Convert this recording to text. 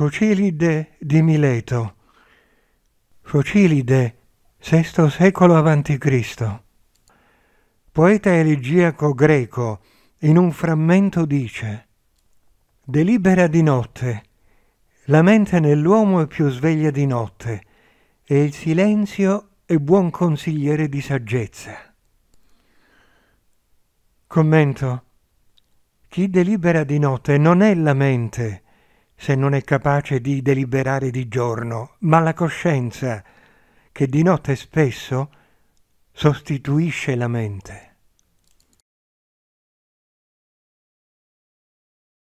Focilide di Mileto. Focilide, VI secolo a.C. Poeta elegiaco greco, in un frammento dice Delibera di notte, la mente nell'uomo è più sveglia di notte, e il silenzio è buon consigliere di saggezza. Commento. Chi delibera di notte non è la mente, se non è capace di deliberare di giorno, ma la coscienza, che di notte spesso sostituisce la mente.